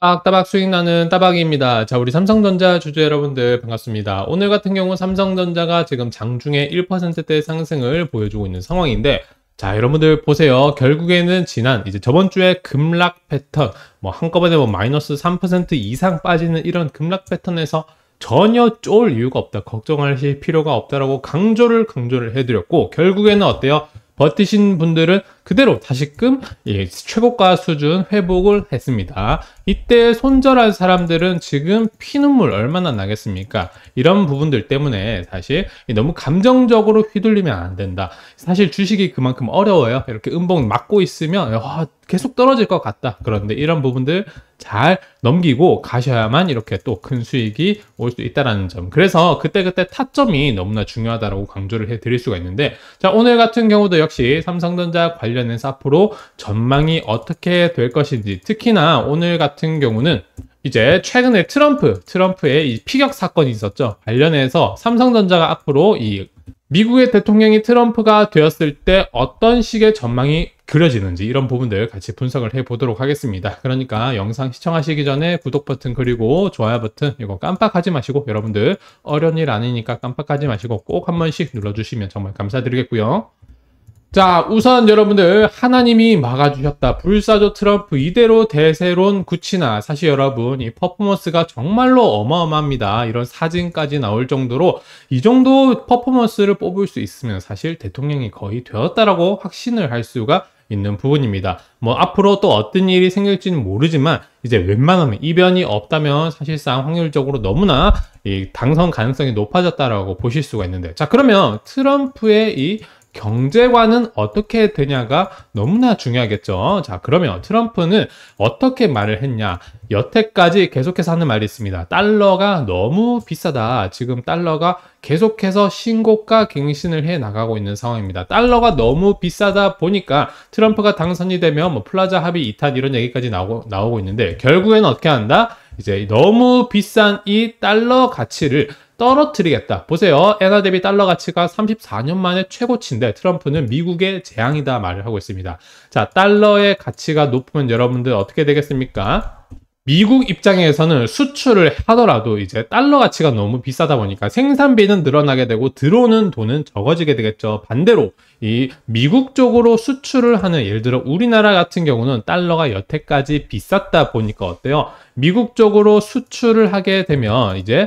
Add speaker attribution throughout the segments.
Speaker 1: 따박따박 아, 수익나는 따박입니다자 우리 삼성전자 주주 여러분들 반갑습니다. 오늘 같은 경우 삼성전자가 지금 장중에 1%대 상승을 보여주고 있는 상황인데 자 여러분들 보세요 결국에는 지난 이제 저번 주에 급락 패턴 뭐 한꺼번에 뭐 마이너스 3% 이상 빠지는 이런 급락 패턴에서 전혀 쫄 이유가 없다 걱정하실 필요가 없다라고 강조를 강조를 해드렸고 결국에는 어때요 버티신 분들은 그대로 다시금 예, 최고가 수준 회복을 했습니다. 이때 손절한 사람들은 지금 피눈물 얼마나 나겠습니까? 이런 부분들 때문에 사실 너무 감정적으로 휘둘리면 안 된다. 사실 주식이 그만큼 어려워요. 이렇게 음봉 막고 있으면 와, 계속 떨어질 것 같다. 그런데 이런 부분들 잘 넘기고 가셔야만 이렇게 또 큰 수익이 올 수 있다라는 점. 그래서 그때그때 타점이 너무나 중요하다라고 강조를 해 드릴 수가 있는데 자, 오늘 같은 경우도 역시 삼성전자 관련 관련된 사포로 전망이 어떻게 될 것인지 특히나 오늘 같은 경우는 이제 최근에 트럼프, 트럼프의 이 피격 사건이 있었죠. 관련해서 삼성전자가 앞으로 이 미국의 대통령이 트럼프가 되었을 때 어떤 식의 전망이 그려지는지 이런 부분들 같이 분석을 해 보도록 하겠습니다. 그러니까 영상 시청하시기 전에 구독 버튼 그리고 좋아요 버튼 이거 깜빡하지 마시고 여러분들 어려운 일 아니니까 깜빡하지 마시고 꼭 한 번씩 눌러주시면 정말 감사드리겠고요. 자, 우선 여러분들 하나님이 막아주셨다. 불사조 트럼프 이대로 대세론 굳치나 사실 여러분 이 퍼포먼스가 정말로 어마어마합니다. 이런 사진까지 나올 정도로 이 정도 퍼포먼스를 뽑을 수 있으면 사실 대통령이 거의 되었다라고 확신을 할 수가 있는 부분입니다. 뭐 앞으로 또 어떤 일이 생길지는 모르지만 이제 웬만하면 이변이 없다면 사실상 확률적으로 너무나 이 당선 가능성이 높아졌다라고 보실 수가 있는데 자 그러면 트럼프의 이 경제관은 어떻게 되냐가 너무나 중요하겠죠. 자, 그러면 트럼프는 어떻게 말을 했냐? 여태까지 계속해서 하는 말이 있습니다. 달러가 너무 비싸다. 지금 달러가 계속해서 신고가 갱신을 해 나가고 있는 상황입니다. 달러가 너무 비싸다 보니까 트럼프가 당선이 되면 뭐 플라자 합의 2탄 이런 얘기까지 나오고, 나오고 있는데 결국에는 어떻게 한다? 이제 너무 비싼 이 달러 가치를 떨어뜨리겠다. 보세요. 엔화 대비 달러 가치가 34년 만에 최고치인데 트럼프는 미국의 재앙이다 말을 하고 있습니다. 자, 달러의 가치가 높으면 여러분들 어떻게 되겠습니까? 미국 입장에서는 수출을 하더라도 이제 달러 가치가 너무 비싸다 보니까 생산비는 늘어나게 되고 들어오는 돈은 적어지게 되겠죠. 반대로 이 미국 쪽으로 수출을 하는 예를 들어 우리나라 같은 경우는 달러가 여태까지 비쌌다 보니까 어때요? 미국 쪽으로 수출을 하게 되면 이제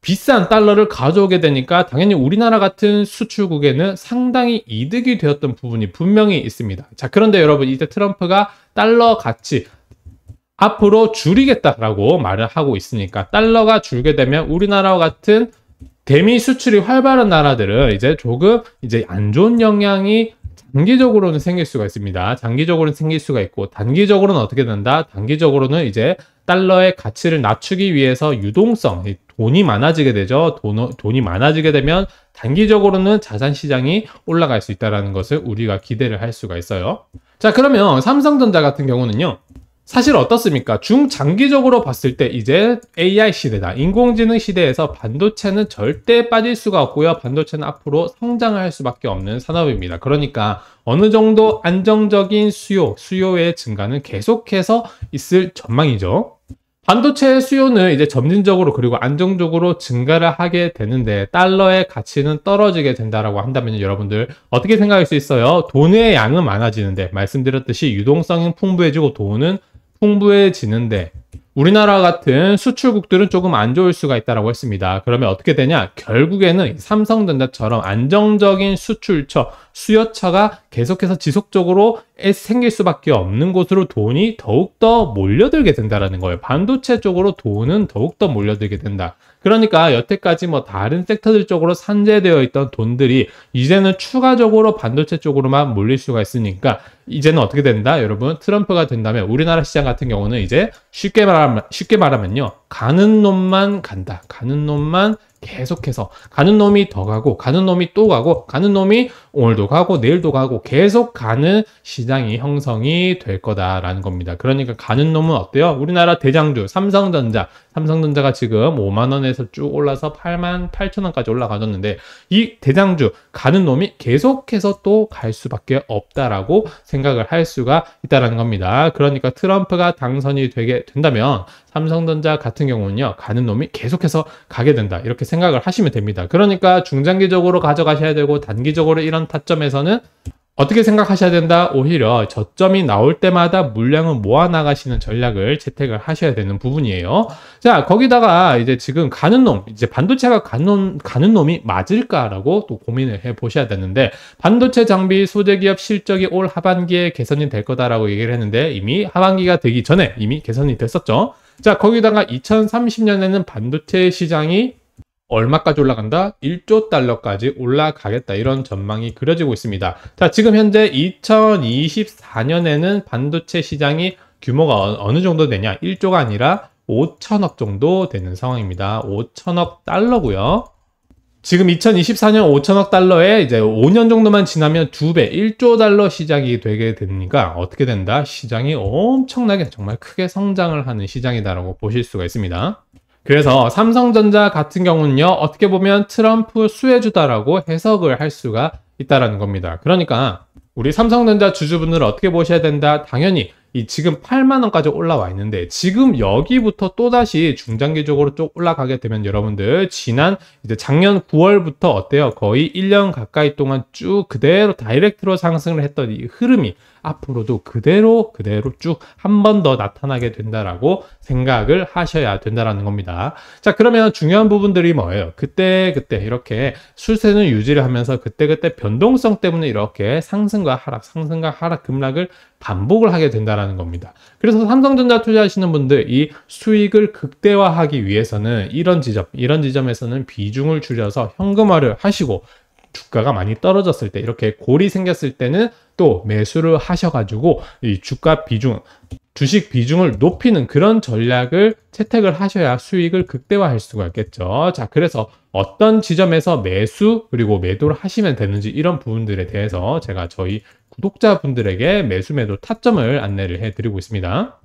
Speaker 1: 비싼 달러를 가져오게 되니까 당연히 우리나라 같은 수출국에는 상당히 이득이 되었던 부분이 분명히 있습니다. 자, 그런데 여러분 이제 트럼프가 달러 가치 앞으로 줄이겠다라고 말을 하고 있으니까 달러가 줄게 되면 우리나라와 같은 대미 수출이 활발한 나라들은 이제 조금 이제 안 좋은 영향이 장기적으로는 생길 수가 있습니다. 장기적으로는 생길 수가 있고 단기적으로는 어떻게 된다? 단기적으로는 이제 달러의 가치를 낮추기 위해서 유동성 돈이 많아지게 되죠. 돈, 돈이 많아지게 되면 단기적으로는 자산 시장이 올라갈 수 있다는 것을 우리가 기대를 할 수가 있어요. 자 그러면 삼성전자 같은 경우는요. 사실 어떻습니까? 중장기적으로 봤을 때 이제 AI 시대다. 인공지능 시대에서 반도체는 절대 빠질 수가 없고요. 반도체는 앞으로 성장할 수밖에 없는 산업입니다. 그러니까 어느 정도 안정적인 수요, 수요의 증가는 계속해서 있을 전망이죠. 반도체 수요는 이제 점진적으로 그리고 안정적으로 증가를 하게 되는데 달러의 가치는 떨어지게 된다라고 한다면 여러분들 어떻게 생각할 수 있어요? 돈의 양은 많아지는데 말씀드렸듯이 유동성은 풍부해지고 돈은 풍부해지는데 우리나라 같은 수출국들은 조금 안 좋을 수가 있다라고 했습니다. 그러면 어떻게 되냐? 결국에는 삼성전자처럼 안정적인 수출처 수요차가 계속해서 지속적으로 생길 수밖에 없는 곳으로 돈이 더욱더 몰려들게 된다는 거예요. 반도체 쪽으로 돈은 더욱더 몰려들게 된다. 그러니까 여태까지 뭐 다른 섹터들 쪽으로 산재되어 있던 돈들이 이제는 추가적으로 반도체 쪽으로만 몰릴 수가 있으니까 이제는 어떻게 된다? 여러분 트럼프가 된다면 우리나라 시장 같은 경우는 이제 쉽게 말하면 쉽게 말하면요. 가는 놈만 간다. 가는 놈만 계속해서 가는 놈이 더 가고 가는 놈이 또 가고 가는 놈이 오늘도 가고 내일도 가고 계속 가는 시장이 형성이 될 거다라는 겁니다. 그러니까 가는 놈은 어때요? 우리나라 대장주 삼성전자 삼성전자가 지금 5만 원에서 쭉 올라서 8만 8천 원까지 올라가졌는데 이 대장주 가는 놈이 계속해서 또 갈 수밖에 없다라고 생각을 할 수가 있다라는 겁니다. 그러니까 트럼프가 당선이 되게 된다면 삼성전자 같은 경우는요. 가는 놈이 계속해서 가게 된다. 이렇게 생각을 하시면 됩니다. 그러니까 중장기적으로 가져가셔야 되고 단기적으로 이런 타점에서는 어떻게 생각하셔야 된다? 오히려 저점이 나올 때마다 물량을 모아나가시는 전략을 채택을 하셔야 되는 부분이에요. 자, 거기다가 이제 지금 가는 놈, 이제 반도체가 가는, 가는 놈이 맞을까라고 또 고민을 해 보셔야 되는데, 반도체 장비 소재 기업 실적이 올 하반기에 개선이 될 거다라고 얘기를 했는데, 이미 하반기가 되기 전에 이미 개선이 됐었죠. 자, 거기다가 2030년에는 반도체 시장이 얼마까지 올라간다? 1조 달러까지 올라가겠다. 이런 전망이 그려지고 있습니다. 자, 지금 현재 2024년에는 반도체 시장이 규모가 어, 어느 정도 되냐? 1조가 아니라 5천억 정도 되는 상황입니다. 5천억 달러고요. 지금 2024년 5천억 달러에 이제 5년 정도만 지나면 두 배, 1조 달러 시작이 되게 됩니다 어떻게 된다? 시장이 엄청나게 정말 크게 성장을 하는 시장이다라고 보실 수가 있습니다. 그래서 삼성전자 같은 경우는요, 어떻게 보면 트럼프 수혜주다라고 해석을 할 수가 있다라는 겁니다. 그러니까 우리 삼성전자 주주분들 어떻게 보셔야 된다? 당연히 이 지금 8만 원까지 올라와 있는데 지금 여기부터 또다시 중장기적으로 쭉 올라가게 되면 여러분들 지난 이제 작년 9월부터 어때요? 거의 1년 가까이 동안 쭉 그대로 다이렉트로 상승을 했던 이 흐름이 앞으로도 그대로 그대로 쭉 한 번 더 나타나게 된다라고 생각을 하셔야 된다라는 겁니다. 자 그러면 중요한 부분들이 뭐예요? 그때 그때 이렇게 수세는 유지를 하면서 그때 그때 변동성 때문에 이렇게 상승과 하락, 상승과 하락, 급락을 반복을 하게 된다라는 겁니다. 그래서 삼성전자 투자하시는 분들 이 수익을 극대화하기 위해서는 이런 지점, 이런 지점에서는 비중을 줄여서 현금화를 하시고 주가가 많이 떨어졌을 때 이렇게 골이 생겼을 때는 또 매수를 하셔가지고 이 주가 비중 주식 비중을 높이는 그런 전략을 채택을 하셔야 수익을 극대화할 수가 있겠죠. 자, 그래서 어떤 지점에서 매수 그리고 매도를 하시면 되는지 이런 부분들에 대해서 제가 저희 구독자분들에게 매수 매도 타점을 안내를 해드리고 있습니다.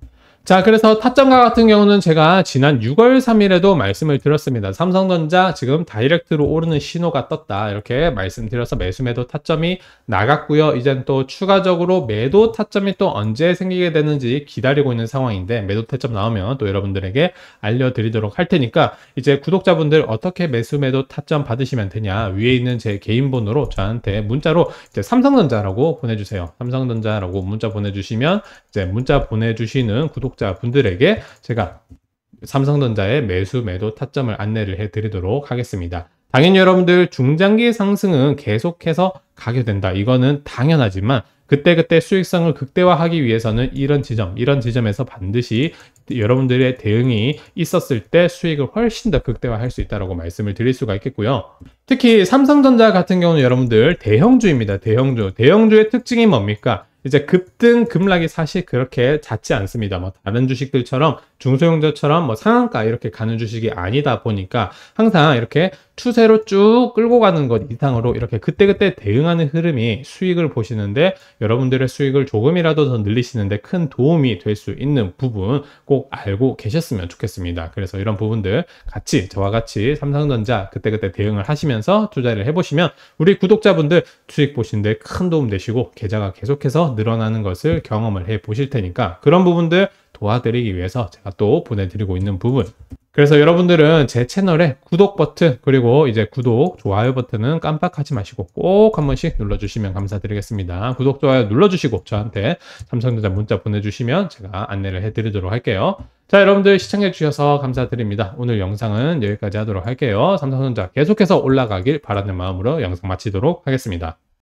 Speaker 1: 자 그래서 타점가 같은 경우는 제가 지난 6월 3일에도 말씀을 드렸습니다 삼성전자 지금 다이렉트로 오르는 신호가 떴다 이렇게 말씀드려서 매수매도 타점이 나갔고요 이젠 또 추가적으로 매도 타점이 또 언제 생기게 되는지 기다리고 있는 상황인데 매도 타점 나오면 또 여러분들에게 알려드리도록 할 테니까 이제 구독자분들 어떻게 매수매도 타점 받으시면 되냐 위에 있는 제 개인 번호로 저한테 문자로 이제 삼성전자라고 보내주세요 삼성전자라고 문자 보내주시면 이제 문자 보내주시는 구독 구독자분들에게 제가 삼성전자의 매수 매도 타점을 안내를 해드리도록 하겠습니다. 당연히 여러분들 중장기 상승은 계속해서 가게 된다. 이거는 당연하지만 그때그때 수익성을 극대화하기 위해서는 이런 지점, 이런 지점에서 반드시 여러분들의 대응이 있었을 때 수익을 훨씬 더 극대화할 수 있다고 말씀을 드릴 수가 있겠고요. 특히 삼성전자 같은 경우는 여러분들 대형주입니다. 대형주. 대형주의 특징이 뭡니까? 이제 급등 급락이 사실 그렇게 잦지 않습니다. 뭐 다른 주식들처럼 중소형자처럼 뭐 상한가 이렇게 가는 주식이 아니다 보니까 항상 이렇게 추세로 쭉 끌고 가는 것 이상으로 이렇게 그때그때 대응하는 흐름이 수익을 보시는데 여러분들의 수익을 조금이라도 더 늘리시는데 큰 도움이 될 수 있는 부분 꼭 알고 계셨으면 좋겠습니다. 그래서 이런 부분들 같이 저와 같이 삼성전자 그때그때 대응을 하시면서 투자를 해보시면 우리 구독자분들 수익 보시는데 큰 도움 되시고 계좌가 계속해서 늘어나는 것을 경험을 해 보실 테니까 그런 부분들 도와드리기 위해서 제가 또 보내드리고 있는 부분 그래서 여러분들은 제 채널에 구독 버튼 그리고 이제 구독 좋아요 버튼은 깜빡하지 마시고 꼭 한 번씩 눌러주시면 감사드리겠습니다 구독 좋아요 눌러주시고 저한테 삼성전자 문자 보내주시면 제가 안내를 해드리도록 할게요 자 여러분들 시청해주셔서 감사드립니다 오늘 영상은 여기까지 하도록 할게요 삼성전자 계속해서 올라가길 바라는 마음으로 영상 마치도록 하겠습니다